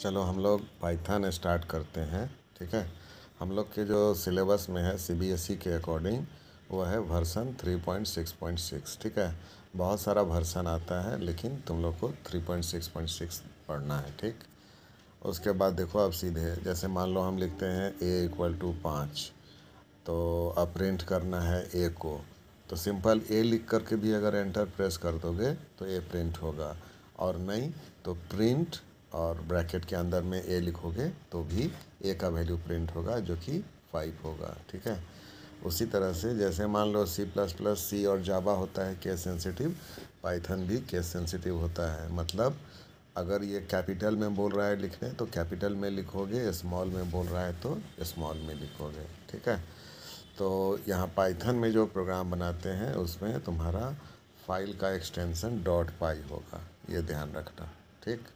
चलो हम लोग पाइथन स्टार्ट करते हैं ठीक है हम लोग के जो सिलेबस में है सीबीएसई e के अकॉर्डिंग वो है वर्सन 3.6.6 ठीक है बहुत सारा वर्सन आता है लेकिन तुम लोग को 3.6.6 पढ़ना है ठीक उसके बाद देखो आप सीधे जैसे मान लो हम लिखते हैं ए इक्वल टू पाँच तो अब प्रिंट करना है ए को तो सिंपल ए लिख करके भी अगर एंटर प्रेस कर दोगे तो ए प्रिंट होगा और नहीं तो प्रिंट और ब्रैकेट के अंदर में ए लिखोगे तो भी ए का वैल्यू प्रिंट होगा जो कि फाइव होगा ठीक है उसी तरह से जैसे मान लो सी प्लस प्लस सी और जावा होता है केस सेंसिटिव पाइथन भी केस सेंसिटिव होता है मतलब अगर ये कैपिटल में बोल रहा है लिखने तो कैपिटल में लिखोगे स्मॉल में बोल रहा है तो स्मॉल में लिखोगे ठीक है तो यहाँ पाइथन में जो प्रोग्राम बनाते हैं उसमें तुम्हारा फाइल का एक्सटेंसन डॉट पाई होगा ये ध्यान रखना ठीक